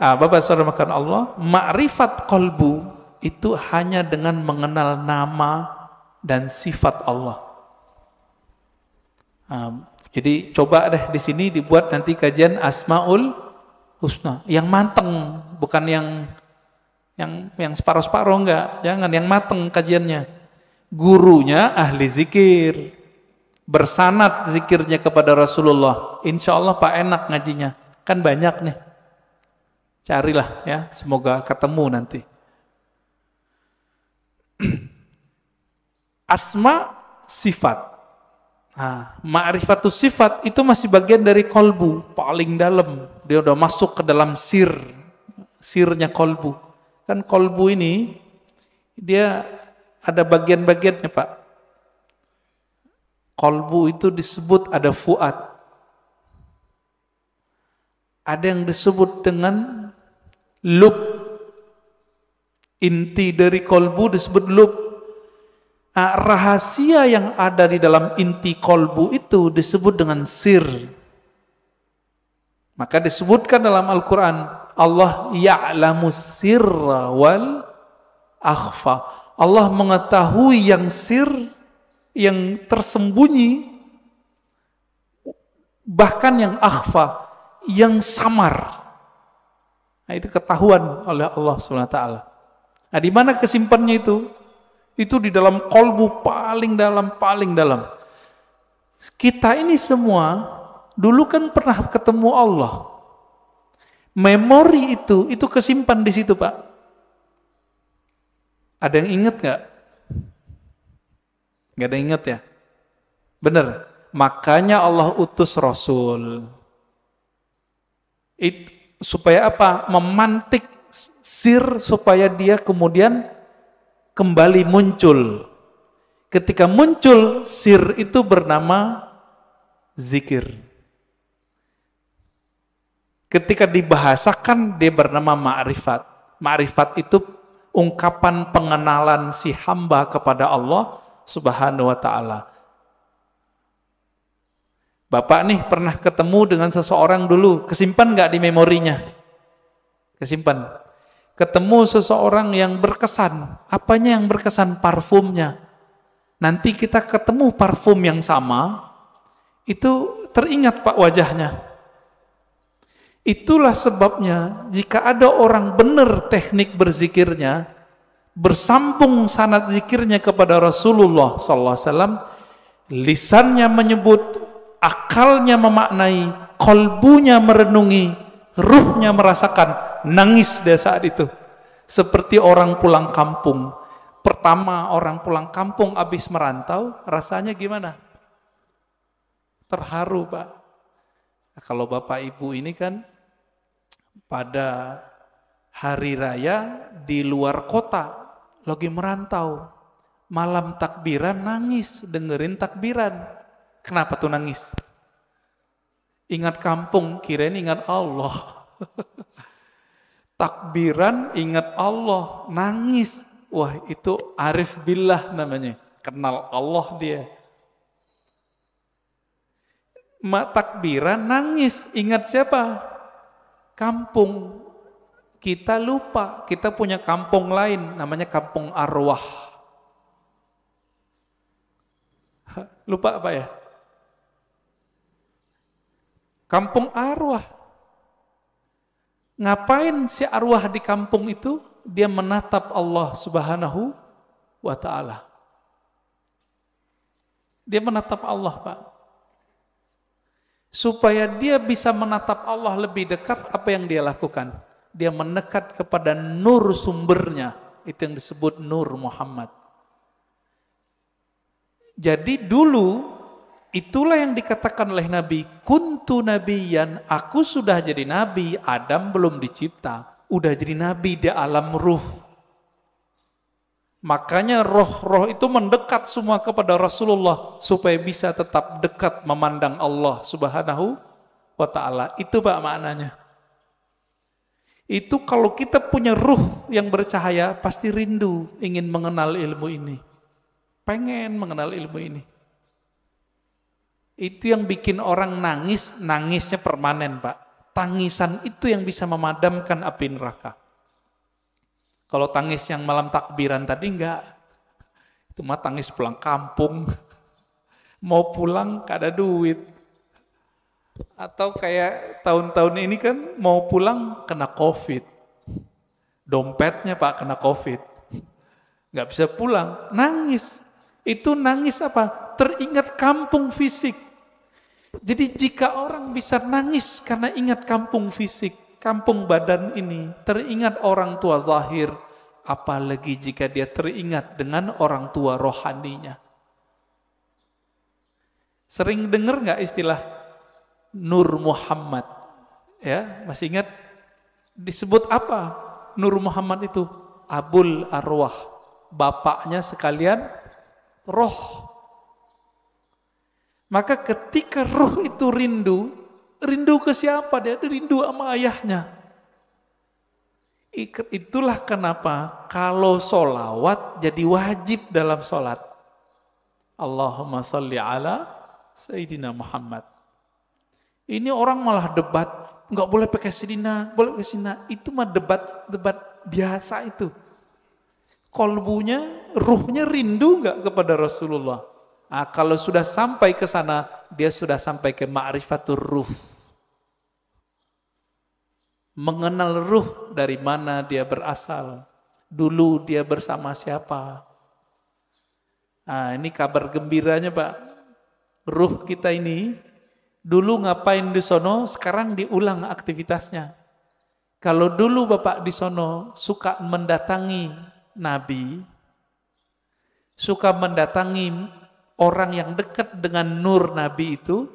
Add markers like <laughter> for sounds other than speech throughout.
Ah, Bapak saudara makan Allah, makrifat kolbu itu hanya dengan mengenal nama dan sifat Allah. Ah, jadi coba deh di sini dibuat nanti kajian Asmaul Husna yang mateng, bukan yang yang yang separoh separoh enggak, jangan yang mateng kajiannya. Gurunya ahli zikir, bersanat zikirnya kepada Rasulullah. Insya Allah Pak enak ngajinya, kan banyak nih. Carilah ya, semoga ketemu nanti. <clears throat> Asma sifat. Nah, ma'rifatus sifat itu masih bagian dari kolbu, paling dalam. Dia udah masuk ke dalam sir, sirnya kolbu. Kan kolbu ini, dia ada bagian-bagiannya Pak. Kolbu itu disebut ada fuad. Ada yang disebut dengan lub inti dari kolbu disebut lub nah, rahasia yang ada di dalam inti kolbu itu disebut dengan sir maka disebutkan dalam Al-Quran Allah ya'lamu sirra wal akhfa Allah mengetahui yang sir yang tersembunyi bahkan yang akhfa yang samar Nah, itu ketahuan oleh Allah SWT. Nah, di mana kesimpannya itu? Itu di dalam kolbu paling dalam, paling dalam. Kita ini semua dulu kan pernah ketemu Allah. Memori itu, itu kesimpan di situ, Pak. Ada yang ingat nggak? Gak ada yang ingat ya? Bener. Makanya Allah utus Rasul. It, supaya apa? Memantik sir supaya dia kemudian kembali muncul. Ketika muncul sir itu bernama zikir. Ketika dibahasakan dia bernama ma'rifat. Ma'rifat itu ungkapan pengenalan si hamba kepada Allah Subhanahu wa taala. Bapak nih pernah ketemu dengan seseorang dulu, kesimpan nggak di memorinya? Kesimpan. Ketemu seseorang yang berkesan, apanya yang berkesan? Parfumnya. Nanti kita ketemu parfum yang sama, itu teringat pak wajahnya. Itulah sebabnya jika ada orang benar teknik berzikirnya, bersambung sanat zikirnya kepada Rasulullah SAW, lisannya menyebut, akalnya memaknai, kolbunya merenungi, ruhnya merasakan, nangis dia saat itu. Seperti orang pulang kampung. Pertama orang pulang kampung habis merantau, rasanya gimana? Terharu, Pak. Nah, kalau Bapak Ibu ini kan pada hari raya di luar kota, lagi merantau. Malam takbiran nangis dengerin takbiran Kenapa tuh nangis? Ingat kampung, kirain ingat Allah. Takbiran ingat Allah, nangis. Wah itu arif billah namanya. Kenal Allah dia. Mak takbiran nangis, ingat siapa? Kampung. Kita lupa, kita punya kampung lain, namanya kampung arwah. <laughs> Lupa apa ya? Kampung arwah. Ngapain si arwah di kampung itu? Dia menatap Allah Subhanahu wa taala. Dia menatap Allah, Pak. Supaya dia bisa menatap Allah lebih dekat apa yang dia lakukan? Dia menekat kepada nur sumbernya. Itu yang disebut nur Muhammad. Jadi dulu Itulah yang dikatakan oleh Nabi, kuntu nabiyan, aku sudah jadi nabi, Adam belum dicipta, udah jadi nabi di alam ruh. Makanya roh-roh itu mendekat semua kepada Rasulullah supaya bisa tetap dekat memandang Allah Subhanahu wa taala. Itu Pak maknanya. Itu kalau kita punya ruh yang bercahaya pasti rindu ingin mengenal ilmu ini. Pengen mengenal ilmu ini. Itu yang bikin orang nangis, nangisnya permanen Pak. Tangisan itu yang bisa memadamkan api neraka. Kalau tangis yang malam takbiran tadi enggak. Itu mah tangis pulang kampung. Mau pulang gak ada duit. Atau kayak tahun-tahun ini kan mau pulang kena covid. Dompetnya Pak kena covid. Gak bisa pulang, nangis. Itu nangis apa? Teringat kampung fisik jadi jika orang bisa nangis karena ingat kampung fisik, kampung badan ini, teringat orang tua zahir, apalagi jika dia teringat dengan orang tua rohaninya. Sering dengar nggak istilah Nur Muhammad? Ya, masih ingat disebut apa Nur Muhammad itu? Abul Arwah, bapaknya sekalian roh maka ketika ruh itu rindu, rindu ke siapa? Dia rindu sama ayahnya. Itulah kenapa kalau solawat jadi wajib dalam solat. Allahumma salli ala Sayyidina Muhammad. Ini orang malah debat, nggak boleh pakai sidina, boleh pakai sidina. Itu mah debat-debat biasa itu. Kolbunya, ruhnya rindu nggak kepada Rasulullah? Nah, kalau sudah sampai ke sana, dia sudah sampai ke ma'rifatul ruh. Mengenal ruh dari mana dia berasal. Dulu dia bersama siapa. Nah, ini kabar gembiranya Pak. Ruh kita ini, dulu ngapain di sono, sekarang diulang aktivitasnya. Kalau dulu Bapak di sono suka mendatangi Nabi, suka mendatangi orang yang dekat dengan nur Nabi itu,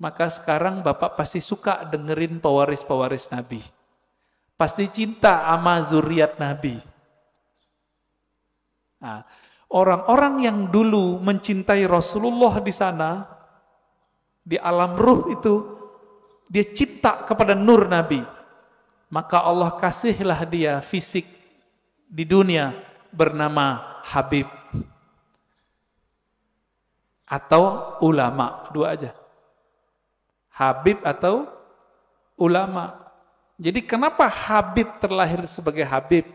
maka sekarang Bapak pasti suka dengerin pewaris-pewaris Nabi. Pasti cinta sama zuriat Nabi. orang nah, orang-orang yang dulu mencintai Rasulullah di sana, di alam ruh itu, dia cinta kepada nur Nabi. Maka Allah kasihlah dia fisik di dunia bernama Habib atau ulama, dua aja. Habib atau ulama. Jadi kenapa Habib terlahir sebagai Habib,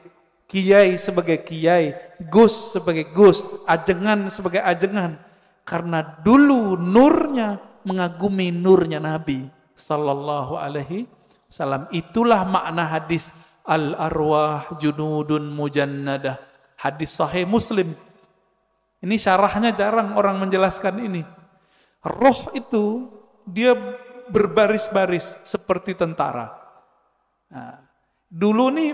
Kiai sebagai Kiai, Gus sebagai Gus, Ajengan sebagai Ajengan? Karena dulu nurnya mengagumi nurnya Nabi sallallahu alaihi salam Itulah makna hadis al arwah junudun mujannadah. Hadis sahih Muslim ini syarahnya jarang orang menjelaskan ini. Roh itu dia berbaris-baris seperti tentara. Nah, dulu nih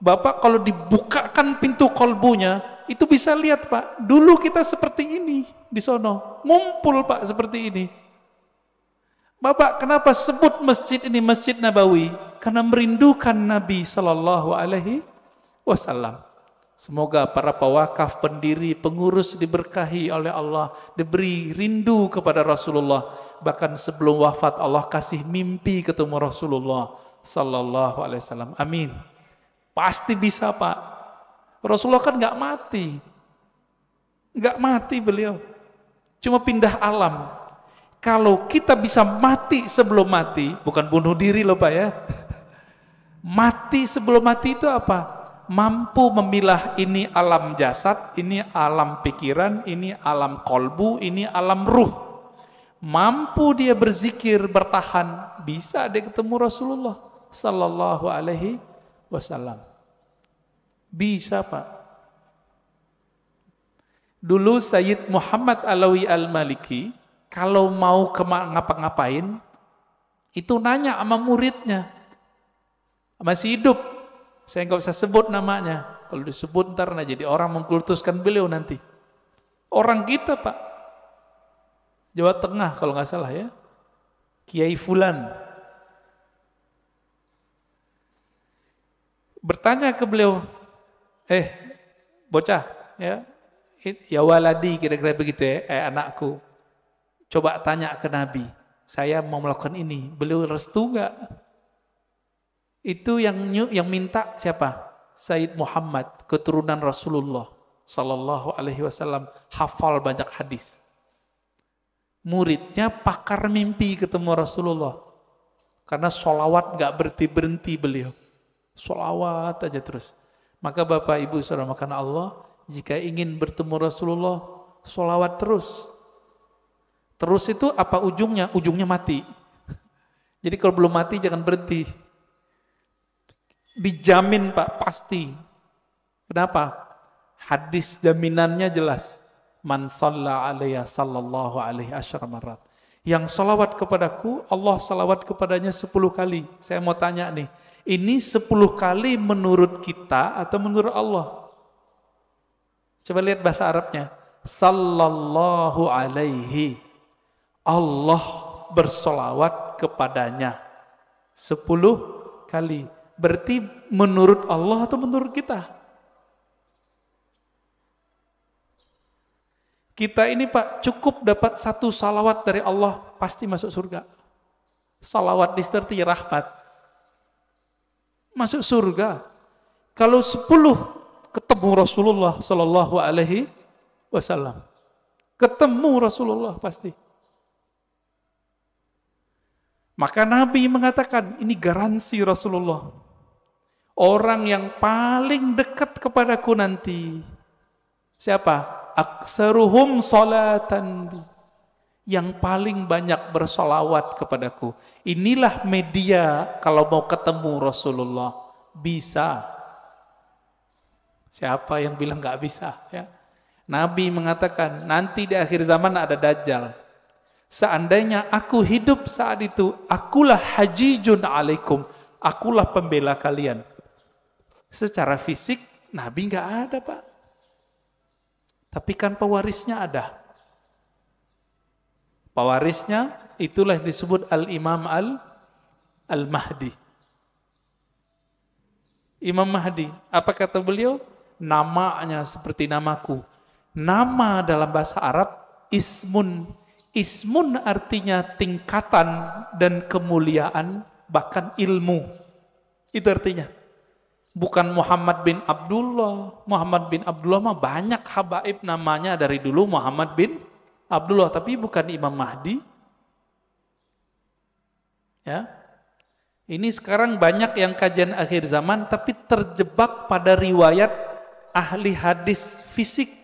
Bapak kalau dibukakan pintu kolbunya itu bisa lihat Pak. Dulu kita seperti ini di sono, ngumpul Pak seperti ini. Bapak kenapa sebut masjid ini Masjid Nabawi? Karena merindukan Nabi Shallallahu Alaihi Wasallam. Semoga para pewakaf, pendiri, pengurus diberkahi oleh Allah, diberi rindu kepada Rasulullah. Bahkan sebelum wafat Allah kasih mimpi ketemu Rasulullah sallallahu alaihi wasallam. Amin. Pasti bisa, Pak. Rasulullah kan nggak mati. Nggak mati beliau. Cuma pindah alam. Kalau kita bisa mati sebelum mati, bukan bunuh diri loh Pak ya. <laughs> Mati sebelum mati itu apa? mampu memilah ini alam jasad, ini alam pikiran, ini alam kolbu, ini alam ruh. Mampu dia berzikir, bertahan, bisa dia ketemu Rasulullah sallallahu alaihi wasallam. Bisa, Pak. Dulu Sayyid Muhammad Alawi Al-Maliki kalau mau ngapa-ngapain itu nanya sama muridnya. Masih hidup saya nggak usah sebut namanya. Kalau disebut ntar nah jadi orang mengkultuskan beliau nanti. Orang kita pak. Jawa Tengah kalau nggak salah ya. Kiai Fulan. Bertanya ke beliau, eh bocah ya, ya waladi kira-kira begitu ya, eh anakku. Coba tanya ke Nabi, saya mau melakukan ini, beliau restu nggak? Itu yang yang minta siapa? Said Muhammad, keturunan Rasulullah Sallallahu Alaihi Wasallam, hafal banyak hadis. Muridnya pakar mimpi ketemu Rasulullah. Karena sholawat nggak berhenti-berhenti beliau. Sholawat aja terus. Maka Bapak Ibu Saudara makan Allah, jika ingin bertemu Rasulullah, sholawat terus. Terus itu apa ujungnya? Ujungnya mati. <laughs> Jadi kalau belum mati jangan berhenti. Dijamin Pak, pasti. Kenapa? Hadis jaminannya jelas. Man salla alaiya sallallahu alaihi asyar marat. Yang salawat kepadaku, Allah salawat kepadanya sepuluh kali. Saya mau tanya nih, ini sepuluh kali menurut kita atau menurut Allah? Coba lihat bahasa Arabnya. Sallallahu alaihi. Allah bersolawat kepadanya. sepuluh kali berarti menurut Allah atau menurut kita? Kita ini Pak cukup dapat satu salawat dari Allah pasti masuk surga. Salawat disertai rahmat. Masuk surga. Kalau sepuluh ketemu Rasulullah Sallallahu Alaihi Wasallam. Ketemu Rasulullah pasti. Maka Nabi mengatakan ini garansi Rasulullah orang yang paling dekat kepadaku nanti. Siapa? Aksaruhum solatan yang paling banyak bersolawat kepadaku. Inilah media kalau mau ketemu Rasulullah. Bisa. Siapa yang bilang nggak bisa? Ya. Nabi mengatakan, nanti di akhir zaman ada Dajjal. Seandainya aku hidup saat itu, akulah hajijun alaikum. Akulah pembela kalian. Secara fisik Nabi nggak ada Pak. Tapi kan pewarisnya ada. Pewarisnya itulah yang disebut Al-Imam Al-Mahdi. Imam Mahdi, apa kata beliau? Namanya seperti namaku. Nama dalam bahasa Arab ismun. Ismun artinya tingkatan dan kemuliaan bahkan ilmu. Itu artinya bukan Muhammad bin Abdullah. Muhammad bin Abdullah mah banyak habaib namanya dari dulu Muhammad bin Abdullah, tapi bukan Imam Mahdi. Ya. Ini sekarang banyak yang kajian akhir zaman tapi terjebak pada riwayat ahli hadis fisik.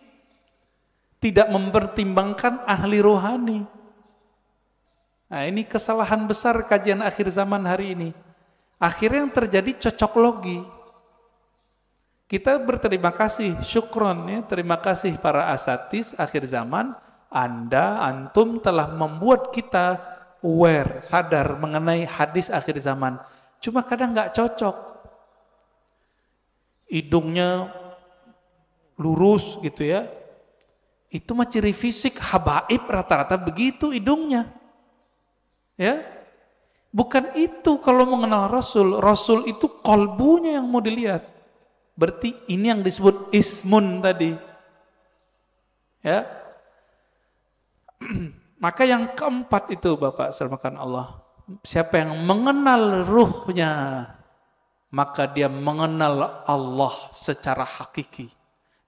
Tidak mempertimbangkan ahli rohani. Nah, ini kesalahan besar kajian akhir zaman hari ini. Akhirnya yang terjadi cocok logi kita berterima kasih, syukron ya, terima kasih para asatis akhir zaman, Anda, Antum telah membuat kita aware, sadar mengenai hadis akhir zaman. Cuma kadang nggak cocok. Hidungnya lurus gitu ya. Itu mah ciri fisik habaib rata-rata begitu hidungnya. Ya, Bukan itu kalau mengenal Rasul. Rasul itu kolbunya yang mau dilihat. Berarti ini yang disebut ismun tadi. Ya. <clears throat> Maka yang keempat itu Bapak selamatkan Allah. Siapa yang mengenal ruhnya, maka dia mengenal Allah secara hakiki.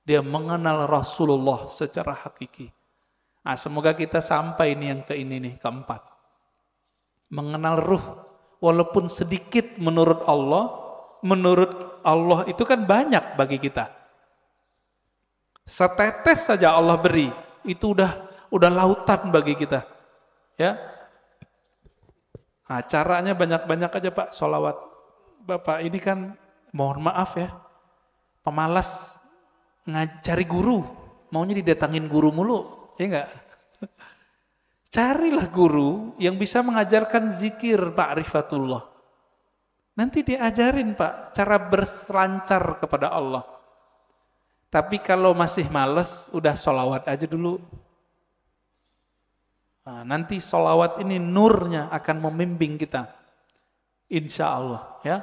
Dia mengenal Rasulullah secara hakiki. Nah, semoga kita sampai ini yang ke ini nih, keempat. Mengenal ruh, walaupun sedikit menurut Allah, menurut Allah itu kan banyak bagi kita. Setetes saja Allah beri, itu udah udah lautan bagi kita. Ya. Nah, caranya banyak-banyak aja Pak solawat. Bapak ini kan mohon maaf ya, pemalas cari guru, maunya didatangin guru mulu, ya enggak? Carilah guru yang bisa mengajarkan zikir Pak Rifatullah Nanti diajarin Pak, cara berselancar kepada Allah. Tapi kalau masih males, udah solawat aja dulu. Nah, nanti solawat ini nurnya akan membimbing kita. Insya Allah. Ya.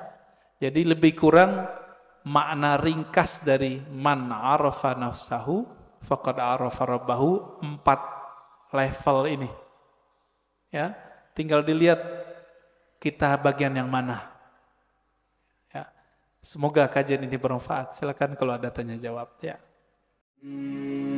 Jadi lebih kurang makna ringkas dari man arafa nafsahu faqad arafa rabbahu empat level ini. Ya, tinggal dilihat kita bagian yang mana Semoga kajian ini bermanfaat. Silakan kalau ada tanya jawab. Ya. Hmm.